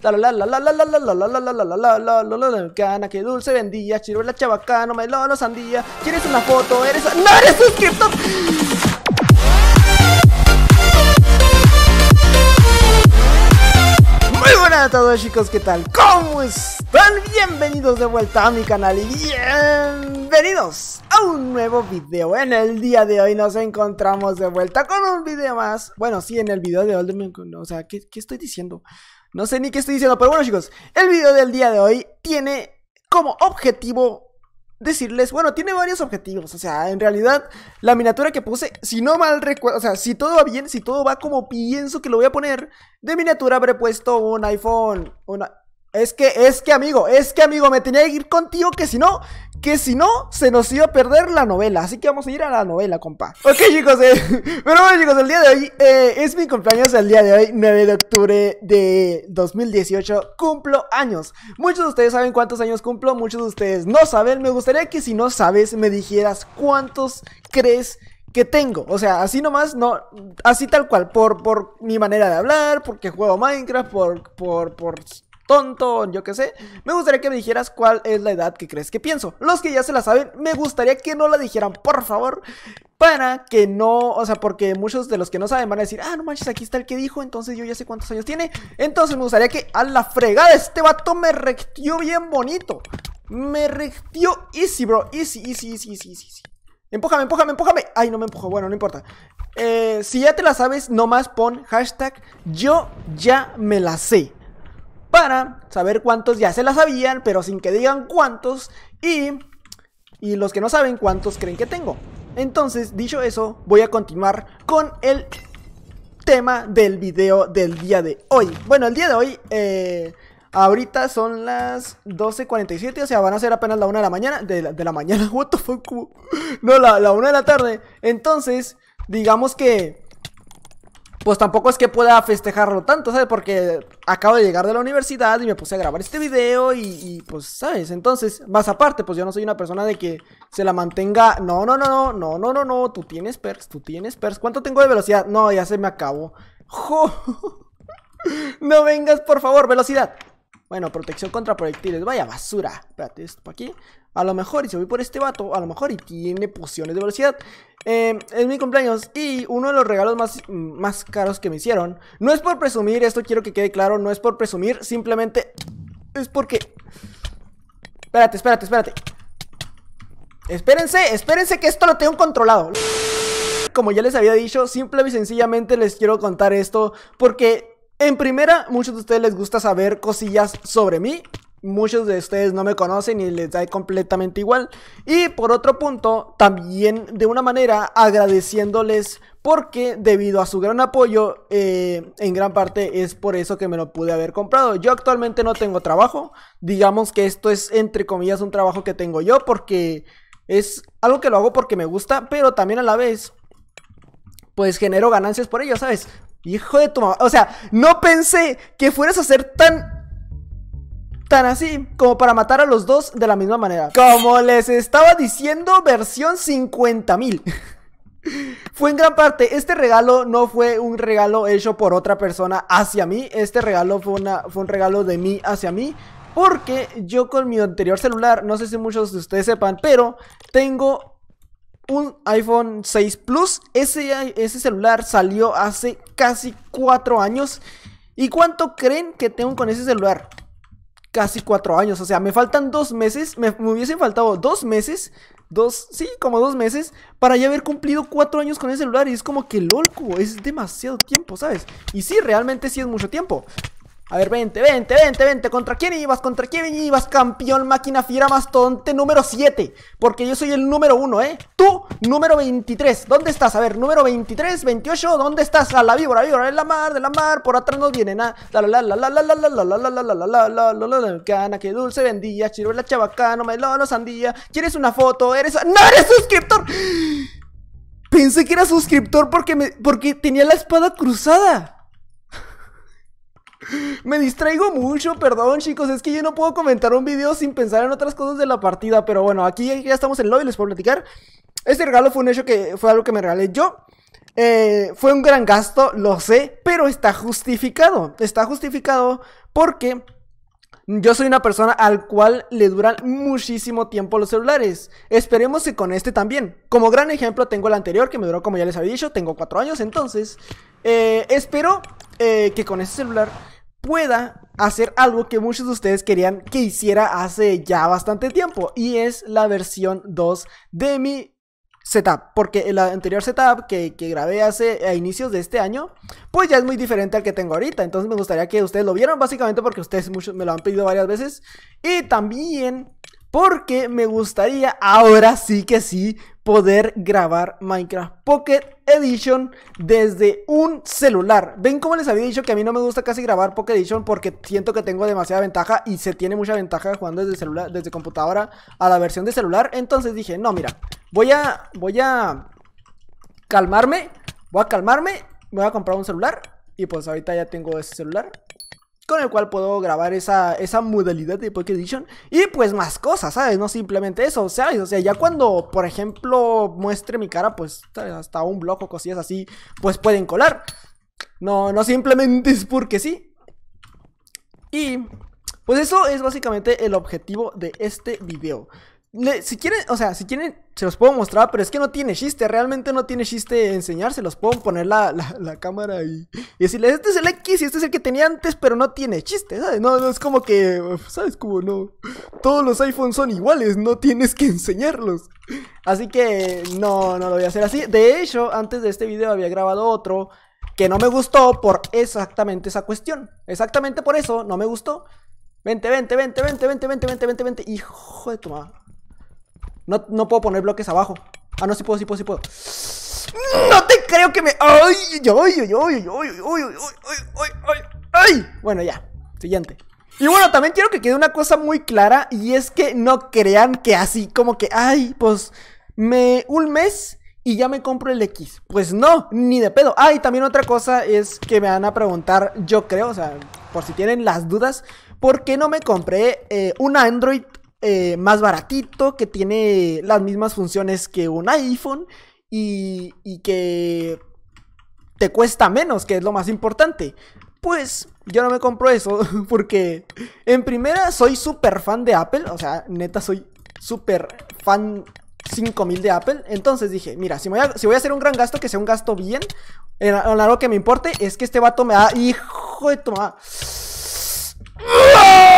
La la la la la la la la la la la la la la la la cana que dulce vendía chiruela chavacano melón sandía quieres una foto eres no eres suscriptor Muy buenas a todos chicos, ¿qué tal? ¿Cómo están? Bienvenidos de vuelta a mi canal y bienvenidos a un nuevo video En el día de hoy nos encontramos de vuelta con un video más Bueno, sí, en el video de hoy, o sea, ¿qué, qué estoy diciendo? No sé ni qué estoy diciendo, pero bueno chicos, el video del día de hoy tiene como objetivo decirles, bueno, tiene varios objetivos, o sea, en realidad la miniatura que puse, si no mal recuerdo, o sea, si todo va bien, si todo va como pienso que lo voy a poner, de miniatura habré puesto un iPhone, una es que, es que amigo, es que amigo, me tenía que ir contigo que si no, que si no, se nos iba a perder la novela. Así que vamos a ir a la novela, compa. Ok, chicos, eh, pero bueno, chicos, el día de hoy eh, es mi cumpleaños. El día de hoy, 9 de octubre de 2018, cumplo años. Muchos de ustedes saben cuántos años cumplo, muchos de ustedes no saben. Me gustaría que si no sabes, me dijeras cuántos crees que tengo. O sea, así nomás, no, así tal cual, por, por mi manera de hablar, porque juego Minecraft, por, por, por tonto, yo qué sé. Me gustaría que me dijeras cuál es la edad que crees que pienso. Los que ya se la saben, me gustaría que no la dijeran, por favor. Para que no, o sea, porque muchos de los que no saben van a decir, ah, no manches, aquí está el que dijo, entonces yo ya sé cuántos años tiene. Entonces me gustaría que a la fregada este vato me rectió bien bonito. Me rectió easy, bro. Easy, easy, easy, easy, easy. easy. Empújame, empújame, empújame. Ay, no me empujó. Bueno, no importa. Eh, si ya te la sabes, nomás pon hashtag yo ya me la sé para saber cuántos ya se la sabían, pero sin que digan cuántos y, y los que no saben cuántos creen que tengo. Entonces, dicho eso, voy a continuar con el tema del video del día de hoy. Bueno, el día de hoy, eh, ahorita son las 12.47, o sea, van a ser apenas la 1 de la mañana. De la, mañana, what the fuck? No, la, la 1 de la tarde. Entonces, digamos que pues tampoco es que pueda festejarlo tanto, ¿sabes? Porque acabo de llegar de la universidad y me puse a grabar este video y, pues, ¿sabes? Entonces, más aparte, pues yo no soy una persona de que se la mantenga, no, no, no, no, no, no, no, no, tú tienes perks, tú tienes perks. ¿Cuánto tengo de velocidad? No, ya se me acabó. ¡Jo! No vengas, por favor, velocidad. Bueno, protección contra proyectiles. Vaya basura. Espérate, esto para aquí. A lo mejor y se voy por este vato. A lo mejor y tiene pociones de velocidad. Eh, es mi cumpleaños y uno de los regalos más, más caros que me hicieron. No es por presumir, esto quiero que quede claro. No es por presumir, simplemente es porque... Espérate, espérate, espérate. Espérense, espérense que esto lo tengo controlado. Como ya les había dicho, simple y sencillamente les quiero contar esto porque en primera, muchos de ustedes les gusta saber cosillas sobre mí. Muchos de ustedes no me conocen y les da completamente igual. Y por otro punto, también de una manera agradeciéndoles porque debido a su gran apoyo, eh, en gran parte es por eso que me lo pude haber comprado. Yo actualmente no tengo trabajo, digamos que esto es entre comillas un trabajo que tengo yo porque es algo que lo hago porque me gusta, pero también a la vez pues genero ganancias por ello, ¿sabes? Hijo de tu mamá. O sea, no pensé que fueras a ser tan. Tan así, como para matar a los dos de la misma manera. Como les estaba diciendo, versión 50.000. Fue en gran parte, este regalo no fue un regalo hecho por otra persona hacia mí, este regalo fue, una, fue un regalo de mí hacia mí, porque yo con mi anterior celular, no sé si muchos de ustedes sepan, pero tengo un iPhone 6 Plus. Ese, ese celular salió hace casi 4 años. ¿Y cuánto creen que tengo con ese celular? Casi 4 años. O sea, me faltan 2 meses. Me, hubiesen faltado 2 meses. Dos, sí, como dos meses para ya haber cumplido cuatro años con ese celular. Y es como que lolco, es demasiado tiempo, ¿sabes? Y sí, realmente sí es mucho tiempo. A ver, 20, 20, 20, 20, ¿Contra quién ibas? ¿Contra quién ibas, campeón máquina fiera tonte, número 7? Porque yo soy el número 1, ¿eh? Tú, número 23. ¿Dónde estás? A ver, número 23, 28. ¿Dónde estás? A la víbora, víbora, de la mar, de la mar. Por atrás nos viene nada. La la la la la la la la la la la la la la la la la que dulce la la la la sandía. ¿Quieres una foto? ¿Eres.? ¡No eres suscriptor! Pensé que era suscriptor porque, me... porque tenía la espada cruzada. Me distraigo mucho, perdón chicos, es que yo no puedo comentar un video sin pensar en otras cosas de la partida, pero bueno, aquí ya estamos en lobby, y les puedo platicar. Este regalo fue un hecho que fue algo que me regalé yo. Eh, fue un gran gasto, lo sé, pero está justificado. Está justificado porque yo soy una persona al cual le duran muchísimo tiempo los celulares. Esperemos que con este también. Como gran ejemplo tengo el anterior que me duró como ya les había dicho, tengo cuatro años, entonces eh, espero eh, que con este celular pueda hacer algo que muchos de ustedes querían que hiciera hace ya bastante tiempo y es la versión 2 de mi setup, porque el anterior setup que, grabé hace a inicios de este año, pues ya es muy diferente al que tengo ahorita, entonces me gustaría que ustedes lo vieran básicamente porque ustedes mucho, me lo han pedido varias veces y también porque me gustaría ahora sí que sí poder grabar Minecraft Pocket Edition desde un celular. Ven como les había dicho que a mí no me gusta casi grabar Pocket Edition porque siento que tengo demasiada ventaja y se tiene mucha ventaja jugando desde celular, desde computadora a la versión de celular. Entonces dije, no, mira, voy a, voy a calmarme, voy a calmarme, voy a comprar un celular y pues ahorita ya tengo ese celular con el cual puedo grabar esa, esa modalidad de Pocket Edition y pues más cosas, ¿sabes? No simplemente eso, ¿sabes? O sea, ya cuando, por ejemplo, muestre mi cara, pues hasta un bloque o cosillas así, pues pueden colar. No, no simplemente es porque sí. Y pues eso es básicamente el objetivo de este video si quieren, o sea, si quieren, se los puedo mostrar, pero es que no tiene chiste, realmente no tiene chiste enseñárselos. Puedo poner la, cámara y, y, decirles, este es el X y este es el que tenía antes, pero no tiene chiste, ¿sabes? No, no es como que, ¿sabes? cómo no, todos los iPhones son iguales, no tienes que enseñarlos. Así que no, no lo voy a hacer así. De hecho, antes de este video había grabado otro que no me gustó por exactamente esa cuestión. Exactamente por eso no me gustó. Vente, vente, vente, vente, vente, vente, vente, vente, vente, vente. Hijo de tu madre. No, puedo poner bloques abajo. Ah, no, sí puedo, sí puedo, sí puedo. No te creo que me. ¡Ay! ¡Ay, ay, ay, ay, ay, ay, ay, ay! Bueno, ya. Siguiente. Y bueno, también quiero que quede una cosa muy clara y es que no crean que así como que, ay, pues me un mes y ya me compro el X. Pues no, ni de pedo. Ah, y también otra cosa es que me van a preguntar, yo creo, o sea, por si tienen las dudas, ¿por qué no me compré eh, un Android eh, más baratito, que tiene las mismas funciones que un iPhone y, que te cuesta menos, que es lo más importante. Pues yo no me compro eso porque en primera soy súper fan de Apple, o sea, neta soy súper fan 5000 de Apple. Entonces dije, mira, si, voy a, si voy a hacer un gran gasto, que sea un gasto bien. En, algo que me importe es que este vato me da... Hijo de tu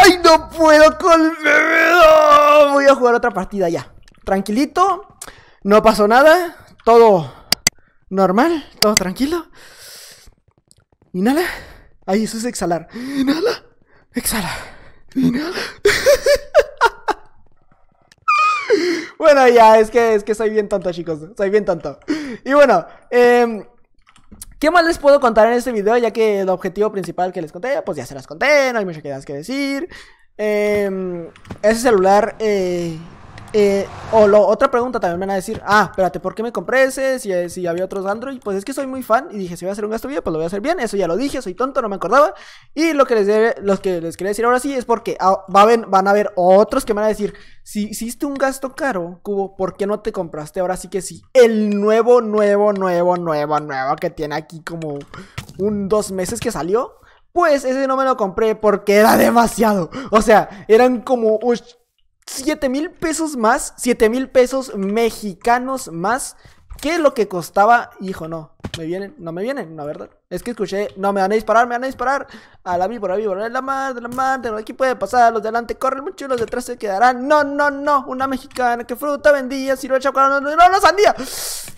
¡Ay, no puedo con... ¡Ah! Voy a jugar otra partida ya. Tranquilito. No pasó nada. Todo normal. Todo tranquilo. Inhala. Ahí eso es exhalar. Inhala. Exhala. Inhala. bueno, ya, es que, es que soy bien tonto, chicos. Soy bien tonto. Y bueno, eh... ¿Qué más les puedo contar en este video? Ya que el objetivo principal que les conté, pues ya se las conté, no hay muchas que decir. Em, ese celular eh, eh, o lo, otra pregunta también me van a decir, ah, espérate, ¿por qué me compré ese? Si, eh, si, había otros Android, pues es que soy muy fan y dije, si voy a hacer un gasto video, pues lo voy a hacer bien, eso ya lo dije, soy tonto, no me acordaba. Y lo que les, debe, los que les quería decir ahora sí es porque ah, a van a haber otros que me van a decir, si hiciste un gasto caro, Cubo, ¿por qué no te compraste ahora sí que sí? El nuevo, nuevo, nuevo, nuevo, nuevo que tiene aquí como un dos meses que salió. Pues ese no me lo compré porque era demasiado. O sea, eran como 7 mil pesos más, 7 mil pesos mexicanos más que lo que costaba. Hijo, no, me vienen, no me vienen, no, verdad. Es que escuché, no, me van a disparar, me van a disparar. A la víbora, víbora, la madre, de la mar, de aquí puede pasar, los delante corren mucho, Y los detrás se quedarán. No, no, no, una mexicana que fruta vendía, sirve chocolate, no, no, no, sandía.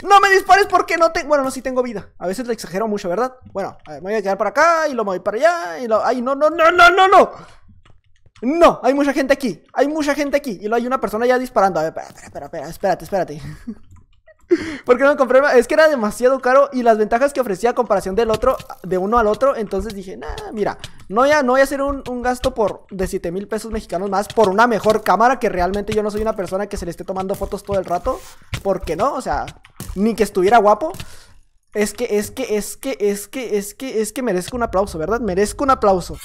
No me dispares porque no tengo, bueno, no, si tengo vida. A veces le exagero mucho, ¿verdad? Bueno, me voy a quedar para acá y lo voy para allá y lo, ay, no, no, no, no, no, no. No, hay mucha gente aquí. Hay mucha gente aquí. Y luego hay una persona ya disparando. A ver, espera, espera, espera, espérate, espérate. ¿Por qué no compré? Es que era demasiado caro y las ventajas que ofrecía a comparación del otro, de uno al otro, entonces dije, nah, mira, no voy a, no voy a hacer un, gasto por de 7 mil pesos mexicanos más por una mejor cámara, que realmente yo no soy una persona que se le esté tomando fotos todo el rato, porque no, o sea, ni que estuviera guapo. Es que, es que, es que, es que, es que, es que merezco un aplauso, ¿verdad? Merezco un aplauso.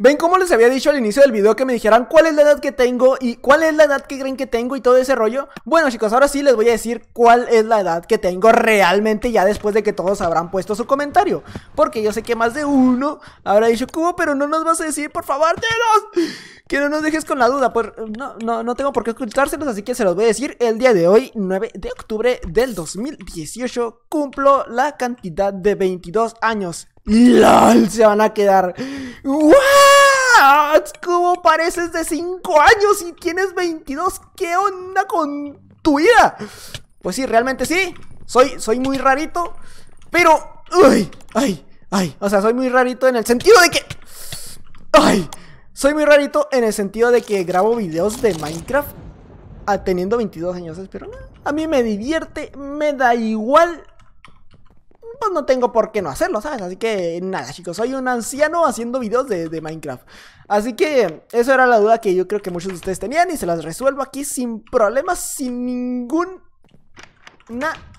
¿Ven cómo les había dicho al inicio del video que me dijeran cuál es la edad que tengo y cuál es la edad que creen que tengo y todo ese rollo? Bueno chicos, ahora sí les voy a decir cuál es la edad que tengo realmente ya después de que todos habrán puesto su comentario. Porque yo sé que más de uno habrá dicho, ¿cómo? Pero no nos vas a decir, por favor, denos que no nos dejes con la duda, pues no, no, no tengo por qué ocultárselos, así que se los voy a decir. El día de hoy, 9 de octubre del 2018, cumplo la cantidad de 22 años. ¡Lol! Se van a quedar. ¡Wow! ¿Cómo pareces de 5 años y tienes 22? ¿Qué onda con tu vida? Pues sí, realmente sí. Soy, soy muy rarito, pero... ¡Uy! ¡Ay! ¡Ay! O sea, soy muy rarito en el sentido de que... Soy muy rarito en el sentido de que grabo videos de Minecraft a ah, teniendo 22 años, pero a mí me divierte, me da igual. Pues no tengo por qué no hacerlo, ¿sabes? Así que nada, chicos, soy un anciano haciendo videos de, Minecraft. Así que eso era la duda que yo creo que muchos de ustedes tenían y se las resuelvo aquí sin problemas, sin ninguna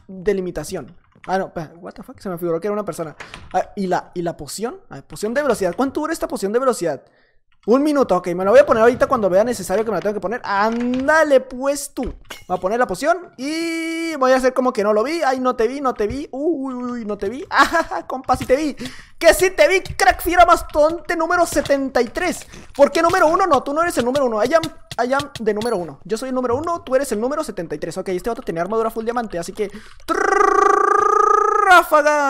delimitación. Ah, no, what the fuck, se me figuró que era una persona. Ah, ¿y, la, ¿Y la poción? Ah, poción de velocidad. ¿Cuánto dura esta poción de velocidad? Un minuto, ok, me lo voy a poner ahorita cuando vea necesario que me la tengo que poner Ándale pues tú Voy a poner la poción y voy a hacer como que no lo vi Ay, no te vi, no te vi, uy, uy, uy, no te vi ajá ah, compa, sí te vi Que sí te vi, crack fiera mastonte número 73 ¿Por qué número 1? No, tú no eres el número 1 I am, de número 1 Yo soy el número 1, tú eres el número 73 Ok, este otro tiene armadura full diamante, así que Ráfaga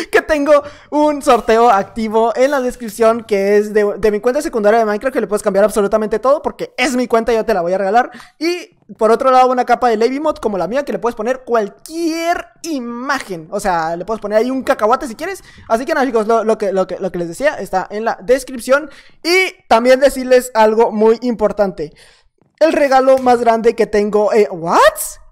que tengo un sorteo activo en la descripción que es de, mi cuenta secundaria de Minecraft que le puedes cambiar absolutamente todo porque es mi cuenta, yo te la voy a regalar. Y por otro lado, una capa de Lady Mod como la mía que le puedes poner cualquier imagen. O sea, le puedes poner ahí un cacahuate si quieres. Así que nada, chicos, lo, que, lo, que, les decía está en la descripción. Y también decirles algo muy importante. El regalo más grande que tengo... Eh, ¿What?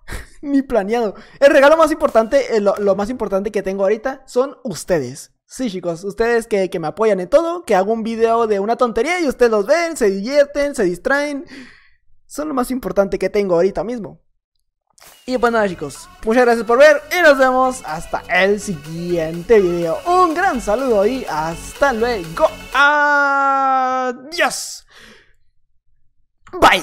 ni planeado. El regalo más importante, eh, lo, más importante que tengo ahorita son ustedes. Sí, chicos, ustedes que, que me apoyan en todo, que hago un video de una tontería y ustedes los ven, se divierten, se distraen. Son lo más importante que tengo ahorita mismo. Y pues nada chicos, muchas gracias por ver y nos vemos hasta el siguiente video. Un gran saludo y hasta luego. Adiós. Bye.